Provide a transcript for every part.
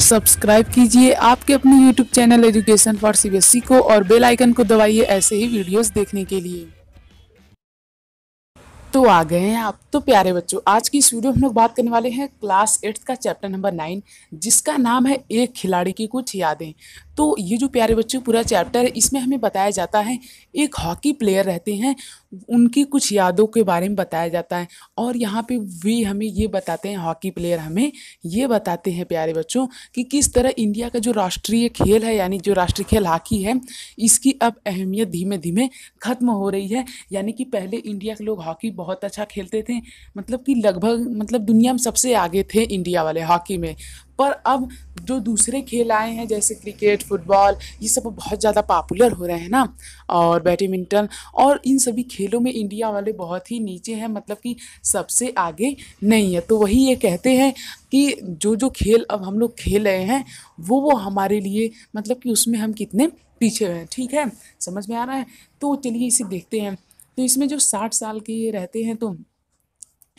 subscribe कीजिए आपके अपने YouTube channel education for CBSE को और बेल आइकन को दबाइए ऐसे ही वीडियोस देखने के लिए तो आ गए हैं आप तो प्यारे बच्चों आज की इस वीडियो में हम लोग बात करने वाले हैं क्लास एट्थ का चैप्टर नंबर नाइन जिसका नाम है एक खिलाड़ी की कुछ यादें तो ये जो प्यारे बच्चों पूरा चैप्टर है इसमें हमें बताया जाता है एक हॉकी प्लेयर रहते हैं उनकी कुछ यादों के बारे में बताया जाता है और यहाँ पे वे हमें ये बताते हैं हॉकी प्लेयर हमें ये बताते हैं प्यारे बच्चों कि किस तरह इंडिया का जो राष्ट्रीय खेल है यानी जो राष्ट्रीय खेल हॉकी है इसकी अब अहमियत धीमे धीमे ख़त्म हो रही है यानी कि पहले इंडिया के लोग हॉकी बहुत अच्छा खेलते थे मतलब कि लगभग मतलब दुनिया में सबसे आगे थे इंडिया वाले हॉकी में पर अब जो दूसरे खेल आए हैं जैसे क्रिकेट फुटबॉल ये सब बहुत ज़्यादा पॉपुलर हो रहे हैं ना और बैडमिंटन और इन सभी खेलों में इंडिया वाले बहुत ही नीचे हैं मतलब कि सबसे आगे नहीं है तो वही ये कहते हैं कि जो जो खेल अब हम लोग खेल रहे हैं वो वो हमारे लिए मतलब कि उसमें हम कितने पीछे हैं ठीक है समझ में आ रहा है तो चलिए इसे देखते हैं तो इसमें जो साठ साल के ये रहते हैं तो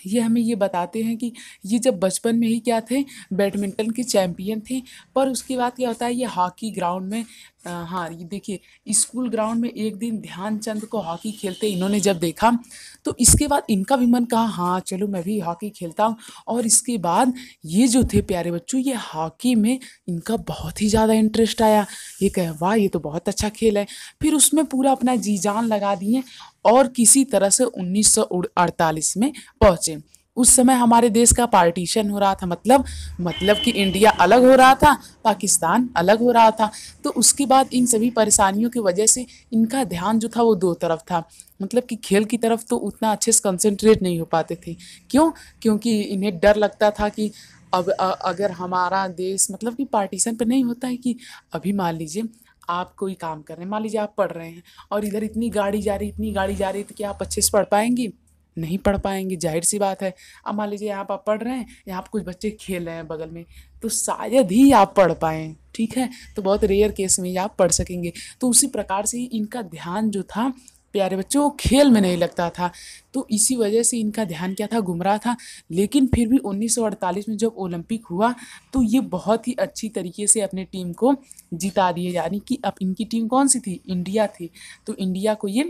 ये हमें ये बताते हैं कि ये जब बचपन में ही क्या थे बैडमिंटन के चैम्पियन थे पर उसके बाद क्या होता है ये हॉकी ग्राउंड में हाँ ये देखिए स्कूल ग्राउंड में एक दिन ध्यानचंद को हॉकी खेलते इन्होंने जब देखा तो इसके बाद इनका भी मन कहा हाँ चलो मैं भी हॉकी खेलता हूँ और इसके बाद ये जो थे प्यारे बच्चों ये हॉकी में इनका बहुत ही ज़्यादा इंटरेस्ट आया ये कह वाह ये तो बहुत अच्छा खेल है फिर उसमें पूरा अपना जी जान लगा दिए और किसी तरह से उन्नीस में पहुँचे उस समय हमारे देश का पार्टीशन हो रहा था मतलब मतलब कि इंडिया अलग हो रहा था पाकिस्तान अलग हो रहा था तो उसके बाद इन सभी परेशानियों की वजह से इनका ध्यान जो था वो दो तरफ था मतलब कि खेल की तरफ तो उतना अच्छे से कंसंट्रेट नहीं हो पाते थे क्यों क्योंकि इन्हें डर लगता था कि अब अगर हमारा देश मतलब कि पार्टीशन पर नहीं होता है कि अभी मान लीजिए आप कोई काम कर रहे हैं मान लीजिए आप पढ़ रहे हैं और इधर इतनी गाड़ी जा रही इतनी गाड़ी जा रही तो क्या आप अच्छे से पढ़ पाएंगी नहीं पढ़ पाएंगे जाहिर सी बात है अब मान लीजिए यहाँ आप पढ़ रहे हैं यहाँ पर कुछ बच्चे खेल रहे हैं बगल में तो शायद ही आप पढ़ पाएँ ठीक है तो बहुत रेयर केस में आप पढ़ सकेंगे तो उसी प्रकार से इनका ध्यान जो था प्यारे बच्चों खेल में नहीं लगता था तो इसी वजह से इनका ध्यान क्या था गुमराह था लेकिन फिर भी 1948 में जब ओलंपिक हुआ तो ये बहुत ही अच्छी तरीके से अपने टीम को जिता दिए यानी कि अब इनकी टीम कौन सी थी इंडिया थी तो इंडिया को ये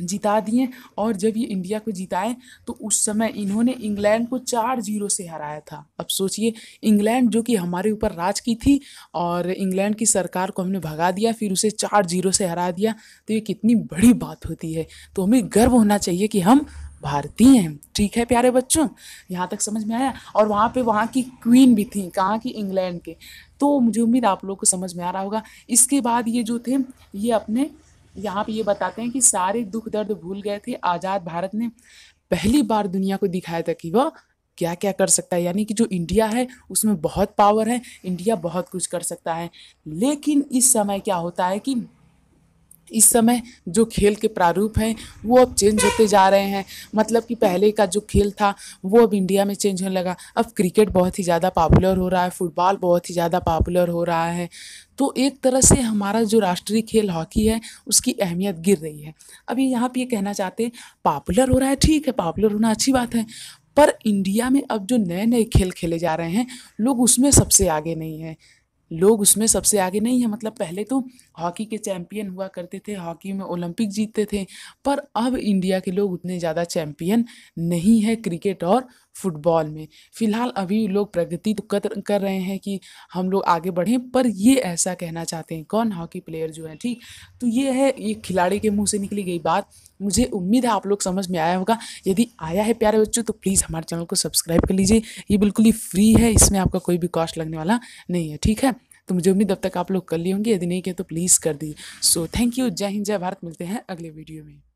जिता दिए और जब ये इंडिया को जिताए तो उस समय इन्होंने इंग्लैंड को चार जीरो से हराया था अब सोचिए इंग्लैंड जो कि हमारे ऊपर राज की थी और इंग्लैंड की सरकार को हमने भगा दिया फिर उसे चार जीरो से हरा दिया तो ये कितनी बड़ी बात होती है तो हमें गर्व होना चाहिए कि हम भारतीय हैं ठीक है प्यारे बच्चों यहाँ तक समझ में आया और वहाँ पे वहाँ की क्वीन भी थी कहाँ की इंग्लैंड के तो मुझे उम्मीद आप लोग को समझ में आ रहा होगा इसके बाद ये जो थे ये अपने यहाँ पे ये बताते हैं कि सारे दुख दर्द भूल गए थे आज़ाद भारत ने पहली बार दुनिया को दिखाया था कि वह क्या क्या कर सकता है यानी कि जो इंडिया है उसमें बहुत पावर है इंडिया बहुत कुछ कर सकता है लेकिन इस समय क्या होता है कि इस समय जो खेल के प्रारूप हैं वो अब चेंज होते जा रहे हैं मतलब कि पहले का जो खेल था वो अब इंडिया में चेंज होने लगा अब क्रिकेट बहुत ही ज़्यादा पॉपुलर हो रहा है फुटबॉल बहुत ही ज़्यादा पॉपुलर हो रहा है तो एक तरह से हमारा जो राष्ट्रीय खेल हॉकी है उसकी अहमियत गिर रही है अभी यहाँ पर ये कहना चाहते हैं पॉपुलर हो रहा है ठीक है पॉपुलर होना अच्छी बात है पर इंडिया में अब जो नए नए खेल खेले जा रहे हैं लोग उसमें सबसे आगे नहीं हैं लोग उसमें सबसे आगे नहीं है मतलब पहले तो हॉकी के चैम्पियन हुआ करते थे हॉकी में ओलंपिक जीतते थे पर अब इंडिया के लोग उतने ज़्यादा चैंपियन नहीं है क्रिकेट और फुटबॉल में फ़िलहाल अभी लोग प्रगति तो कर, कर रहे हैं कि हम लोग आगे बढ़ें पर ये ऐसा कहना चाहते हैं कौन हॉकी प्लेयर जो है ठीक तो ये है ये खिलाड़ी के मुंह से निकली गई बात मुझे उम्मीद है आप लोग समझ में आया होगा यदि आया है प्यारे बच्चों तो प्लीज़ हमारे चैनल को सब्सक्राइब कर लीजिए ये बिल्कुल ही फ्री है इसमें आपका कोई भी कॉस्ट लगने वाला नहीं है ठीक है तो मुझे उम्मीद अब तक आप लोग कर लिए होंगे यदि नहीं किया तो प्लीज़ कर दीजिए सो थैंक यू जय हिंद जय भारत मिलते हैं अगले वीडियो में